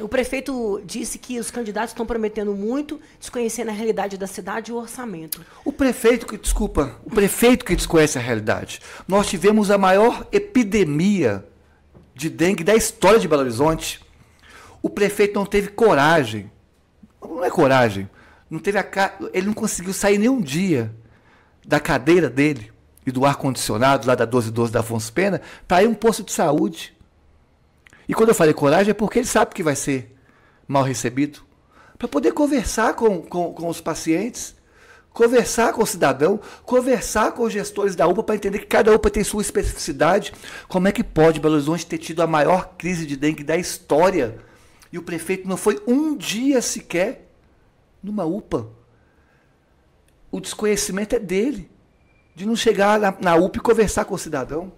O prefeito disse que os candidatos estão prometendo muito, desconhecendo a realidade da cidade e o orçamento. O prefeito que, desculpa, o prefeito que desconhece a realidade. Nós tivemos a maior epidemia de dengue da história de Belo Horizonte. O prefeito não teve coragem. Não é coragem. Não teve a, ele não conseguiu sair nem um dia da cadeira dele e do ar condicionado lá da 1212 da Afonso Pena para ir um posto de saúde e quando eu falei coragem é porque ele sabe que vai ser mal recebido. Para poder conversar com, com, com os pacientes, conversar com o cidadão, conversar com os gestores da UPA para entender que cada UPA tem sua especificidade. Como é que pode Belo Horizonte ter tido a maior crise de dengue da história e o prefeito não foi um dia sequer numa UPA? O desconhecimento é dele, de não chegar na, na UPA e conversar com o cidadão.